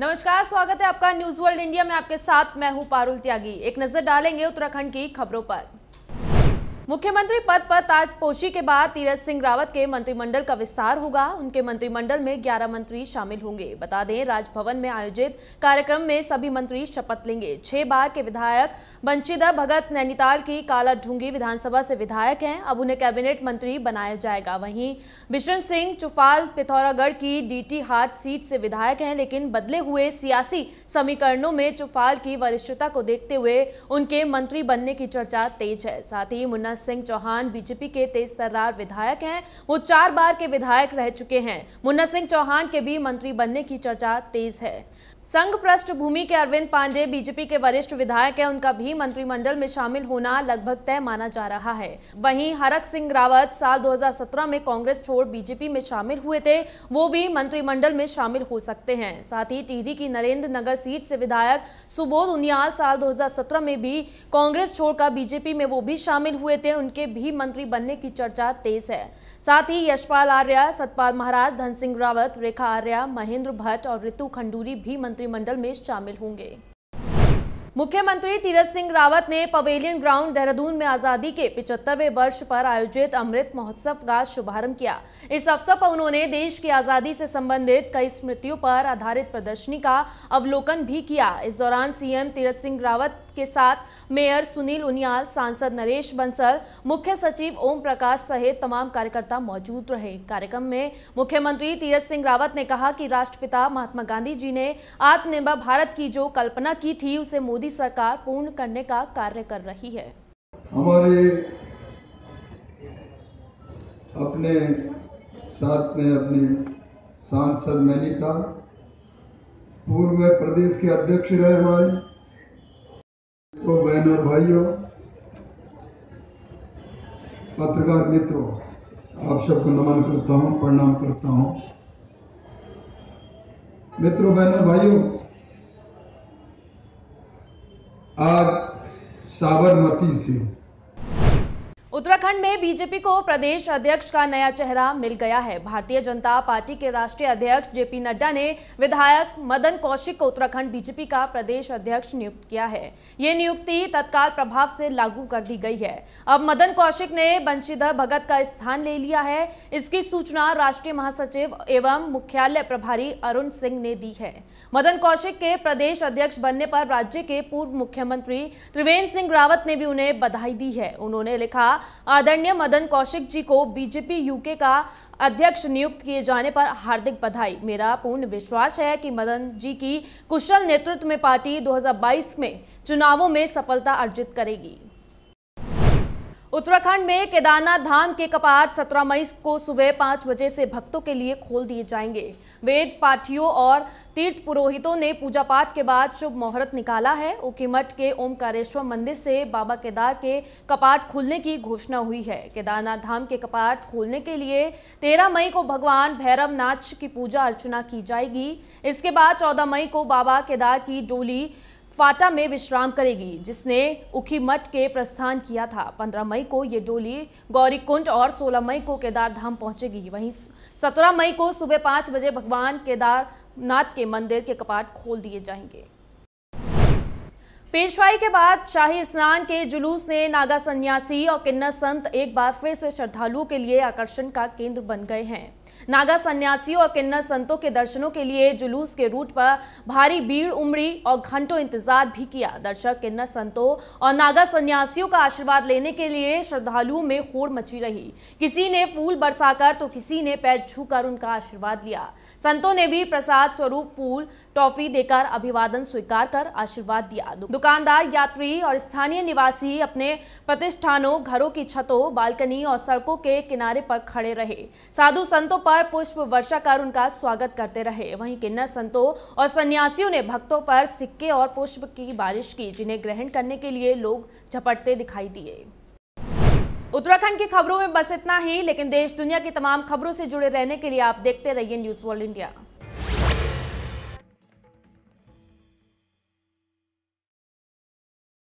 नमस्कार स्वागत है आपका न्यूज वर्ल्ड इंडिया में आपके साथ मैं हूं पारुल त्यागी एक नजर डालेंगे उत्तराखंड की खबरों पर मुख्यमंत्री पद पर ताजपोशी के बाद तीरथ सिंह रावत के मंत्रिमंडल का विस्तार होगा उनके मंत्रिमंडल में 11 मंत्री शामिल होंगे बता दें राजभवन में आयोजित कार्यक्रम में सभी मंत्री शपथ लेंगे छह बार के विधायक बंशीधर भगत नैनीताल की काला ढूंगी विधानसभा से विधायक हैं अब उन्हें कैबिनेट मंत्री बनाया जाएगा वहीं बिशन सिंह चुफाल पिथौरागढ़ की डीटी हाट सीट से विधायक हैं लेकिन बदले हुए सियासी समीकरणों में चुफाल की वरिष्ठता को देखते हुए उनके मंत्री बनने की चर्चा तेज है साथ ही मुन्ना सिंह चौहान बीजेपी के तेज तर्रार विधायक हैं वो चार बार के विधायक रह चुके हैं मुन्ना सिंह चौहान के भी मंत्री बनने की चर्चा तेज है संघ पृष्ठभूमि के अरविंद पांडे बीजेपी के वरिष्ठ विधायक हैं उनका भी मंत्रिमंडल में शामिल होना लगभग तय माना जा रहा है वहीं हरक सिंह रावत साल 2017 में कांग्रेस छोड़ बीजेपी में शामिल हुए थे वो भी मंत्रिमंडल में शामिल हो सकते हैं साथ ही टिहरी की नरेंद्र नगर सीट से विधायक सुबोध उनियाल साल दो में भी कांग्रेस छोड़कर बीजेपी में वो भी शामिल हुए थे से उनके भी मंत्री बनने की चर्चा तेज है साथ ही यशपाल आर्या सतपाल महाराज धन सिंह रावत रेखा आर्या महेंद्र भट्ट और ऋतु खंडूरी भी मंत्रिमंडल में शामिल होंगे मुख्यमंत्री तीरथ सिंह रावत ने पवेलियन ग्राउंड देहरादून में आजादी के 75वें वर्ष पर आयोजित अमृत महोत्सव का शुभारंभ किया इस अवसर पर उन्होंने देश की आजादी से संबंधित कई स्मृतियों पर आधारित प्रदर्शनी का अवलोकन भी किया इस दौरान सीएम तीरथ सिंह रावत के साथ मेयर सुनील उनियाल सांसद नरेश बंसल मुख्य सचिव ओम प्रकाश सहित तमाम कार्यकर्ता मौजूद रहे कार्यक्रम में मुख्यमंत्री तीरथ सिंह रावत ने कहा कि राष्ट्रपिता महात्मा गांधी जी ने आत्मनिर्भर भारत की जो कल्पना की थी उसे मोदी सरकार पूर्ण करने का कार्य कर रही है हमारे अपने साथ में अपने सांसद नैनीताल पूर्व में प्रदेश के अध्यक्ष रहे हमारे तो बहन और भाइयों पत्रकार मित्रों आप सबको नमन करता हूं प्रणाम करता हूं मित्रों बहनों भाइयों आज साबरमती से झारखंड में बीजेपी को प्रदेश अध्यक्ष का नया चेहरा मिल गया है भारतीय जनता पार्टी के राष्ट्रीय अध्यक्ष जेपी नड्डा ने विधायक मदन कौशिक को उत्तराखंड बीजेपी का प्रदेश अध्यक्ष नियुक्त किया है ये नियुक्ति तत्काल प्रभाव से लागू कर दी गई है अब मदन कौशिक ने बंशीधर भगत का स्थान ले लिया है इसकी सूचना राष्ट्रीय महासचिव एवं मुख्यालय प्रभारी अरुण सिंह ने दी है मदन कौशिक के प्रदेश अध्यक्ष बनने पर राज्य के पूर्व मुख्यमंत्री त्रिवेंद्र सिंह रावत ने भी उन्हें बधाई दी है उन्होंने लिखा आदरणीय मदन कौशिक जी को बीजेपी यूके का अध्यक्ष नियुक्त किए जाने पर हार्दिक बधाई मेरा पूर्ण विश्वास है कि मदन जी की कुशल नेतृत्व में पार्टी 2022 में चुनावों में सफलता अर्जित करेगी उत्तराखंड में केदारनाथ धाम के कपाट 17 मई को सुबह पाँच बजे से भक्तों के लिए खोल दिए जाएंगे वेद पाठियों और तीर्थ पुरोहितों ने पूजा पाठ के बाद शुभ मुहूर्त निकाला है उकीमठ के ओमकारेश्वर मंदिर से बाबा केदार के कपाट खुलने की घोषणा हुई है केदारनाथ धाम के कपाट खोलने के लिए 13 मई को भगवान भैरवनाथ की पूजा अर्चना की जाएगी इसके बाद चौदह मई को बाबा केदार की डोली फाटा में विश्राम करेगी जिसने उखी मठ के प्रस्थान किया था 15 मई को ये डोली गौरीकुंड और 16 मई को केदारधाम पहुंचेगी वहीं 17 मई को सुबह पाँच बजे भगवान केदारनाथ के मंदिर के कपाट खोल दिए जाएंगे पेशवाई के बाद शाही स्नान के जुलूस ने नागा सन्यासी और किन्नर संत एक बार फिर से श्रद्धालुओं के लिए आकर्षण का केंद्र बन गए हैं नागा सन्यासियों और किन्नर संतों के दर्शनों के लिए जुलूस के रूट पर भारी भीड़ उमड़ी और घंटों इंतजार भी किया दर्शक किन्नर संतों और नागा सन्यासियों का आशीर्वाद लेने के लिए श्रद्धालुओं में खोड़ मची रही किसी ने फूल बरसाकर तो किसी ने पैर छू उनका आशीर्वाद लिया संतों ने भी प्रसाद स्वरूप फूल टॉफी देकर अभिवादन स्वीकार कर आशीर्वाद दिया दुकानदार यात्री और स्थानीय निवासी अपने प्रतिष्ठानों घरों की छतों बालकनी और सड़कों के किनारे पर खड़े रहे साधु संतों पर पुष्प वर्षा कर उनका स्वागत करते रहे वहीं किन्नर संतों और सन्यासियों ने भक्तों पर सिक्के और पुष्प की बारिश की जिन्हें ग्रहण करने के लिए लोग झपटते दिखाई दिए उत्तराखंड की खबरों में बस इतना ही लेकिन देश दुनिया की तमाम खबरों से जुड़े रहने के लिए आप देखते रहिए न्यूज़ वर्ल्ड इंडिया